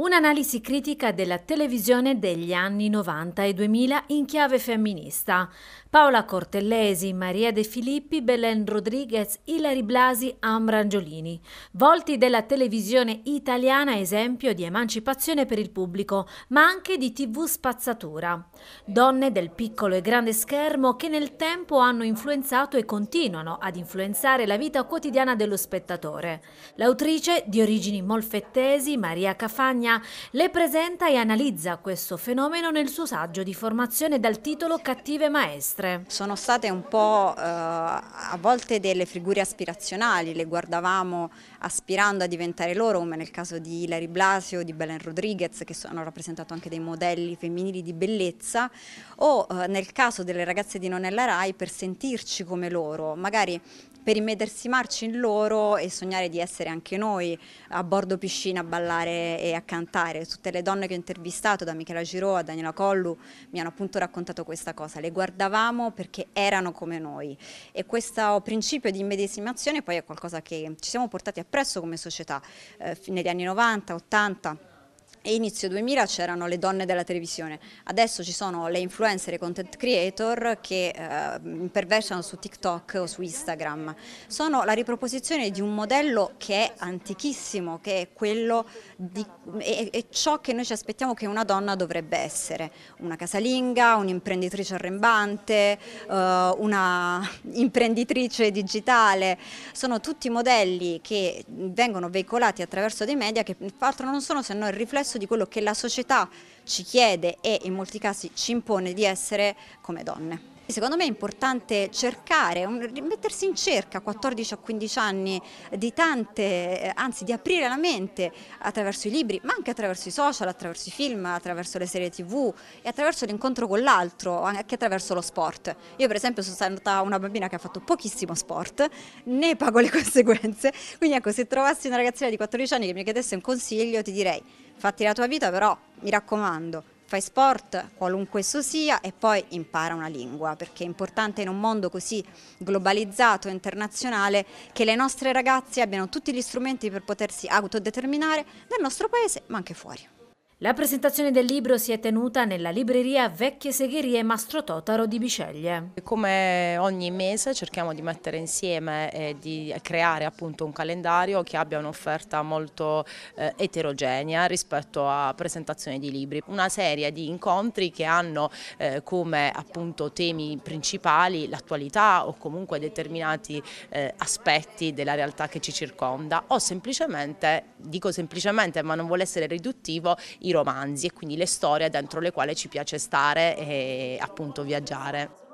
Un'analisi critica della televisione degli anni 90 e 2000 in chiave femminista. Paola Cortellesi, Maria De Filippi, Belen Rodriguez, Ilari Blasi, Ambrangiolini. Volti della televisione italiana esempio di emancipazione per il pubblico, ma anche di tv spazzatura. Donne del piccolo e grande schermo che nel tempo hanno influenzato e continuano ad influenzare la vita quotidiana dello spettatore. L'autrice di origini molfettesi, Maria Cafagna, Spagna, le presenta e analizza questo fenomeno nel suo saggio di formazione dal titolo Cattive Maestre. Sono state un po' eh, a volte delle figure aspirazionali, le guardavamo aspirando a diventare loro, come nel caso di Hilary Blasio, di Belen Rodriguez, che hanno rappresentato anche dei modelli femminili di bellezza, o eh, nel caso delle ragazze di Nonella Rai per sentirci come loro, magari per immedesimarci in loro e sognare di essere anche noi a bordo piscina a ballare e a cantare. Tutte le donne che ho intervistato, da Michela Giro a Daniela Collu, mi hanno appunto raccontato questa cosa. Le guardavamo perché erano come noi e questo principio di immedesimazione poi è qualcosa che ci siamo portati appresso come società eh, negli anni 90, 80 inizio 2000 c'erano le donne della televisione, adesso ci sono le influencer e content creator che eh, perversano su TikTok o su Instagram, sono la riproposizione di un modello che è antichissimo, che è quello di, è, è ciò che noi ci aspettiamo che una donna dovrebbe essere, una casalinga, un'imprenditrice arrembante, eh, una imprenditrice digitale, sono tutti modelli che vengono veicolati attraverso dei media che peraltro non sono se non il riflesso di quello che la società ci chiede e in molti casi ci impone di essere come donne secondo me è importante cercare, mettersi in cerca a 14 a 15 anni di tante, eh, anzi di aprire la mente attraverso i libri, ma anche attraverso i social, attraverso i film, attraverso le serie tv e attraverso l'incontro con l'altro, anche attraverso lo sport. Io per esempio sono stata una bambina che ha fatto pochissimo sport, ne pago le conseguenze, quindi ecco se trovassi una ragazzina di 14 anni che mi chiedesse un consiglio ti direi fatti la tua vita però mi raccomando fai sport, qualunque esso sia, e poi impara una lingua, perché è importante in un mondo così globalizzato e internazionale che le nostre ragazze abbiano tutti gli strumenti per potersi autodeterminare nel nostro paese, ma anche fuori. La presentazione del libro si è tenuta nella libreria Vecchie Segherie Mastro Totaro di Biceglie. Come ogni mese cerchiamo di mettere insieme e di creare appunto un calendario che abbia un'offerta molto eh, eterogenea rispetto a presentazioni di libri. Una serie di incontri che hanno eh, come appunto temi principali l'attualità o comunque determinati eh, aspetti della realtà che ci circonda o semplicemente, dico semplicemente ma non vuole essere riduttivo, i romanzi e quindi le storie dentro le quali ci piace stare e appunto viaggiare.